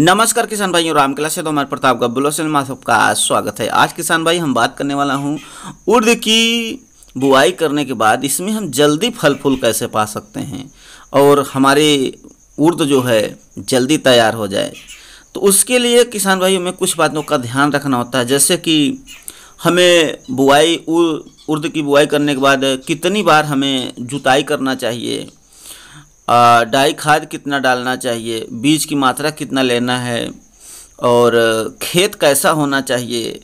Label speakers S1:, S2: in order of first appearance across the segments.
S1: नमस्कार किसान भाइयों राम कैलाश से तो हमारे प्रताप का बुलोसन में सबका स्वागत है आज किसान भाई हम बात करने वाला हूँ उर्द की बुआई करने के बाद इसमें हम जल्दी फल फूल कैसे पा सकते हैं और हमारे उर्द जो है जल्दी तैयार हो जाए तो उसके लिए किसान भाइयों में कुछ बातों का ध्यान रखना होता है जैसे कि हमें बुआई उर्द की बुआई करने के बाद कितनी बार हमें जुताई करना चाहिए डाई खाद कितना डालना चाहिए बीज की मात्रा कितना लेना है और खेत कैसा होना चाहिए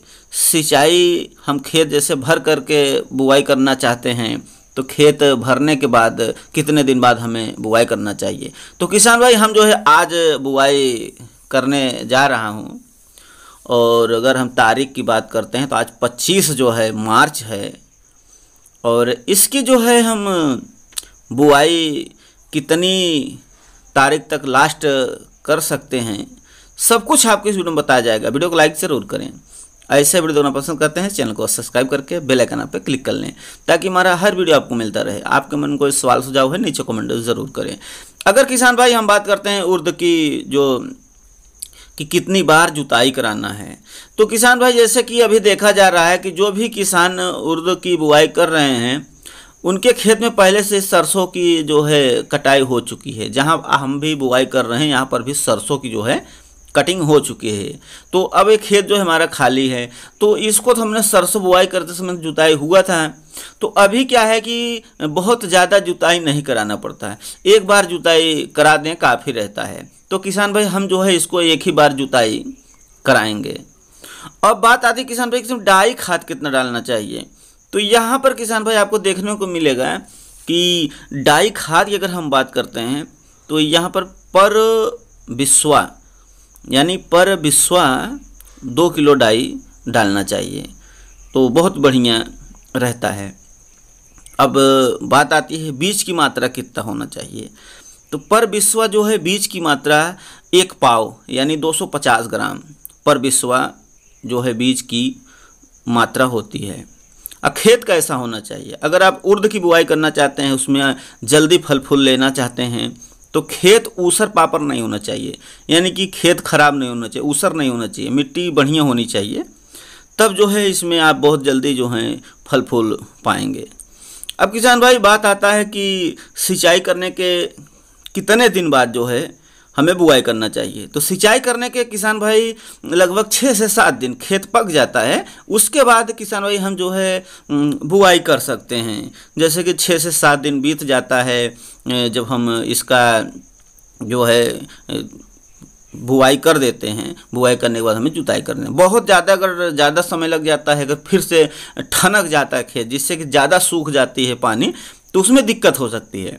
S1: सिंचाई हम खेत जैसे भर करके बुआई करना चाहते हैं तो खेत भरने के बाद कितने दिन बाद हमें बुआई करना चाहिए तो किसान भाई हम जो है आज बुआई करने जा रहा हूँ और अगर हम तारीख की बात करते हैं तो आज 25 जो है मार्च है और इसकी जो है हम बुआई कितनी तारीख तक लास्ट कर सकते हैं सब कुछ आपको इस वीडियो में बताया जाएगा वीडियो को लाइक ज़रूर करें ऐसे वीडियो दोनों पसंद करते हैं चैनल को सब्सक्राइब करके बेल आइकन पर क्लिक कर लें ताकि हमारा हर वीडियो आपको मिलता रहे आपके मन कोई सवाल सुझाव है नीचे कमेंट ज़रूर करें अगर किसान भाई हम बात करते हैं उर्द की जो कि कितनी बार जुताई कराना है तो किसान भाई जैसे कि अभी देखा जा रहा है कि जो भी किसान उर्द की बुआई कर रहे हैं उनके खेत में पहले से सरसों की जो है कटाई हो चुकी है जहाँ हम भी बुआई कर रहे हैं यहाँ पर भी सरसों की जो है कटिंग हो चुकी है तो अब ये खेत जो हमारा खाली है तो इसको तो हमने सरसों बुआई करते समय जुताई हुआ था तो अभी क्या है कि बहुत ज़्यादा जुताई नहीं कराना पड़ता है एक बार जुताई करा दें काफ़ी रहता है तो किसान भाई हम जो है इसको एक ही बार जुताई कराएंगे अब बात आती किसान भाई किसान डाई खाद कितना डालना चाहिए तो यहाँ पर किसान भाई आपको देखने को मिलेगा कि डाई खाद की अगर हम बात करते हैं तो यहाँ पर पर विश्वा यानी पर विश्वा दो किलो डाई डालना चाहिए तो बहुत बढ़िया रहता है अब बात आती है बीज की मात्रा कितना होना चाहिए तो पर विश्वा जो है बीज की मात्रा एक पाव यानी 250 ग्राम पर विश्वा जो है बीज की मात्रा होती है खेत कैसा होना चाहिए अगर आप उर्द की बुआई करना चाहते हैं उसमें जल्दी फल फूल लेना चाहते हैं तो खेत ऊसर पापर नहीं होना चाहिए यानी कि खेत खराब नहीं होना चाहिए ऊसर नहीं होना चाहिए मिट्टी बढ़िया होनी चाहिए तब जो है इसमें आप बहुत जल्दी जो हैं फल फूल पाएंगे अब किसान भाई बात आता है कि सिंचाई करने के कितने दिन बाद जो है हमें बुआई करना चाहिए तो सिंचाई करने के किसान भाई लगभग छः से सात दिन खेत पक जाता है उसके बाद किसान भाई हम जो है बुआई कर सकते हैं जैसे कि छः से सात दिन बीत जाता है जब हम इसका जो है बुआई कर देते हैं बुआई करने के बाद हमें जुताई कर बहुत ज़्यादा अगर ज़्यादा समय लग जाता है अगर फिर से ठनक जाता है खेत जिससे कि ज़्यादा सूख जाती है पानी तो उसमें दिक्कत हो सकती है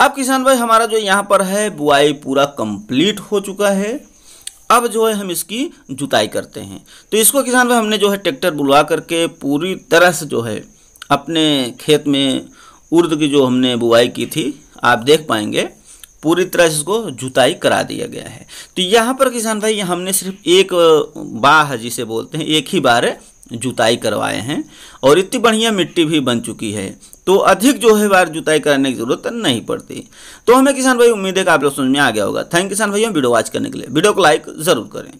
S1: अब किसान भाई हमारा जो यहाँ पर है बुआई पूरा कंप्लीट हो चुका है अब जो है हम इसकी जुताई करते हैं तो इसको किसान भाई हमने जो है ट्रैक्टर बुलवा करके पूरी तरह से जो है अपने खेत में उर्द की जो हमने बुआई की थी आप देख पाएंगे पूरी तरह से इसको जुताई करा दिया गया है तो यहाँ पर किसान भाई हमने सिर्फ एक बाह जिसे बोलते हैं एक ही बार जुताई करवाए हैं और इतनी बढ़िया मिट्टी भी बन चुकी है तो अधिक जो है बार जुताई करने की जरूरत नहीं पड़ती तो हमें किसान भाई उम्मीद है कि आप लोग समझ में आ गया होगा थैंक किसान भाइयों वीडियो वॉच करने के लिए वीडियो को लाइक जरूर करें